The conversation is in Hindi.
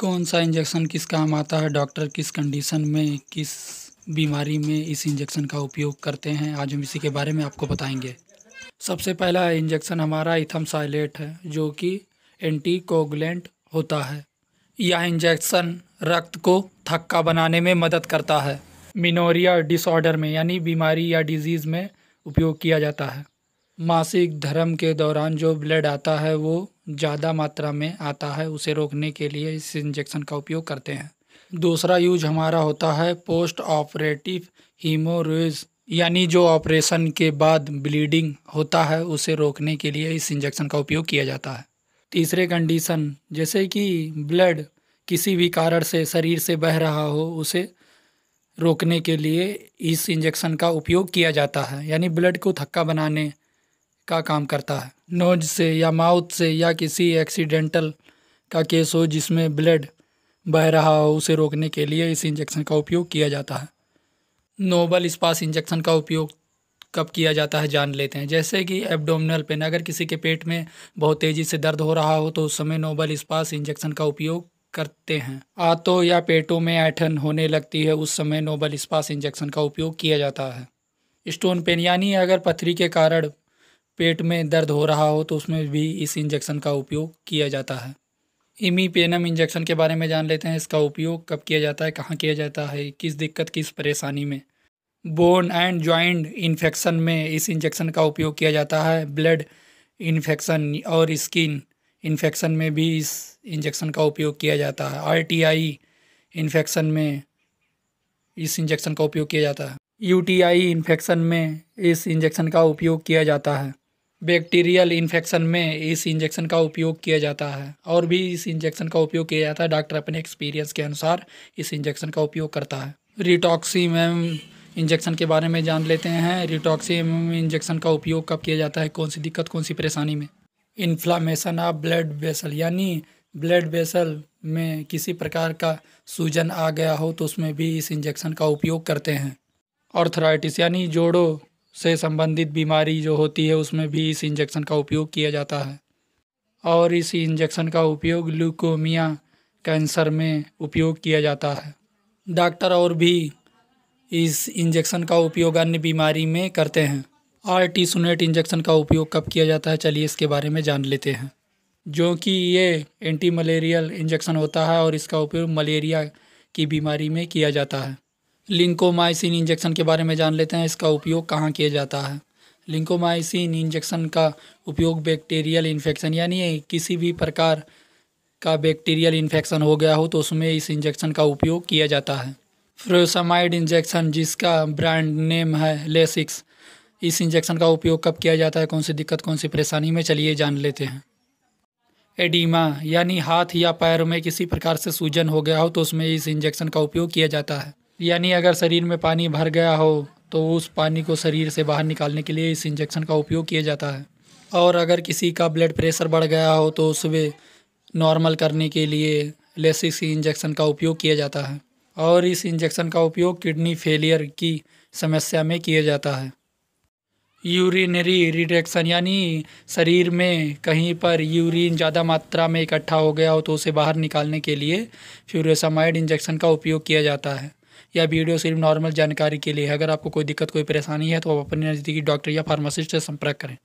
कौन सा इंजेक्शन किस काम आता है डॉक्टर किस कंडीशन में किस बीमारी में इस इंजेक्शन का उपयोग करते हैं आज हम इसी के बारे में आपको बताएंगे सबसे पहला इंजेक्शन हमारा इथम साइलेट है जो कि एंटी होता है यह इंजेक्शन रक्त को थक्का बनाने में मदद करता है मिनोरिया डिसऑर्डर में यानी बीमारी या डिजीज़ में उपयोग किया जाता है मासिक धर्म के दौरान जो ब्लड आता है वो ज़्यादा मात्रा में आता है उसे रोकने के लिए इस इंजेक्शन का उपयोग करते हैं दूसरा यूज हमारा होता है पोस्ट ऑपरेटिव हीमोरेज यानी जो ऑपरेशन के बाद ब्लीडिंग होता है उसे रोकने के लिए इस इंजेक्शन का उपयोग किया जाता है तीसरे कंडीशन जैसे कि ब्लड किसी भी कारण से शरीर से बह रहा हो उसे रोकने के लिए इस इंजेक्शन का उपयोग किया जाता है यानी ब्लड को थक्का बनाने का काम करता है नोज से या माउथ से या किसी एक्सीडेंटल का केस हो जिसमें ब्लड बह रहा हो उसे रोकने के लिए इस इंजेक्शन का उपयोग किया जाता है नोबल इस्पास इंजेक्शन का उपयोग कब किया जाता है जान लेते हैं जैसे कि एब्डोमिनल पेन अगर किसी के पेट में बहुत तेज़ी से दर्द हो रहा हो तो उस समय नोबल इस्पास इंजेक्शन का उपयोग करते हैं आतों या पेटों में ऐठन होने लगती है उस समय नोबल इस्पास इंजेक्शन का उपयोग किया जाता है स्टोन पेन यानी अगर पथरी के कारण पेट में दर्द हो रहा हो तो उसमें भी इस इंजेक्शन का उपयोग किया जाता है इमीपेनम इंजेक्शन के बारे में जान लेते हैं इसका उपयोग कब किया जाता है कहाँ किया जाता है किस दिक्कत किस परेशानी में बोन एंड ज्वाइंट इन्फेक्शन में इस इंजेक्शन का उपयोग किया जाता है ब्लड इन्फेक्शन और स्किन इन्फेक्शन में भी इस इंजेक्शन का उपयोग किया जाता है आई इन्फेक्शन में इस इंजेक्शन का उपयोग किया जाता है आई इन्फेक्शन में इस इंजेक्शन का उपयोग किया जाता है बैक्टीरियल इन्फेक्शन में इस इंजेक्शन का उपयोग किया जाता है और भी इस इंजेक्शन का उपयोग किया जाता है डॉक्टर अपने एक्सपीरियंस के अनुसार इस इंजेक्शन का उपयोग करता है रिटॉक्सीम इंजेक्शन के बारे में जान लेते हैं रिटॉक्सीम इंजेक्शन का उपयोग कब किया जाता है कौन सी दिक्कत कौन सी परेशानी में इन्फ्लामेशन ऑफ ब्लड वेसल यानी ब्लड वेसल में किसी प्रकार का सूजन आ गया हो तो उसमें भी इस इंजेक्शन का उपयोग करते हैं ऑर्थराइटिस यानी जोड़ों से संबंधित बीमारी जो होती है उसमें भी इस इंजेक्शन का उपयोग किया जाता है और इस इंजेक्शन का उपयोग ल्यूकोमिया कैंसर में उपयोग किया जाता है डॉक्टर और भी इस इंजेक्शन का उपयोग अन्य बीमारी में करते हैं आर टी सुनेट इंजेक्शन का उपयोग कब किया जाता है चलिए इसके बारे में जान लेते हैं जो कि ये एंटी मलेरियल इंजेक्शन होता है और इसका उपयोग मलेरिया की बीमारी में किया जाता है लिंकोमाइसिन इंजेक्शन के बारे में जान लेते हैं इसका उपयोग कहाँ किया जाता है लिंकोमाइसिन इंजेक्शन का उपयोग बैक्टीरियल इन्फेक्शन यानी किसी भी प्रकार का बैक्टीरियल इन्फेक्शन हो गया हो तो उसमें इस इंजेक्शन का उपयोग किया जाता है फ्रोसामाइड इंजेक्शन जिसका ब्रांड नेम है लेसिक्स इस इंजेक्शन का उपयोग कब किया जाता है कौन सी दिक्कत कौन सी परेशानी में चलिए जान लेते हैं एडिमा यानी हाथ या पैर में किसी प्रकार से सूजन हो गया हो तो उसमें इस इंजेक्शन का उपयोग किया जाता है यानी अगर शरीर में पानी भर गया हो तो उस पानी को शरीर से बाहर निकालने के लिए इस इंजेक्शन का उपयोग किया जाता है और अगर किसी का ब्लड प्रेशर बढ़ गया हो तो सुबह नॉर्मल करने के लिए लेसिस इंजेक्शन का उपयोग किया जाता है और इस इंजेक्शन का उपयोग किडनी फेलियर की समस्या में किया जाता है यूरिनरी रिडक्शन यानी शरीर में कहीं पर यूरिन ज़्यादा मात्रा में इकट्ठा हो गया हो तो उसे बाहर निकालने के लिए फ्यूरेसामाइड इंजेक्शन का उपयोग किया जाता है यह वीडियो सिर्फ नॉर्मल जानकारी के लिए है अगर आपको कोई दिक्कत कोई परेशानी है तो आप अपने नज़दीकी डॉक्टर या फार्मासिस्ट से संपर्क करें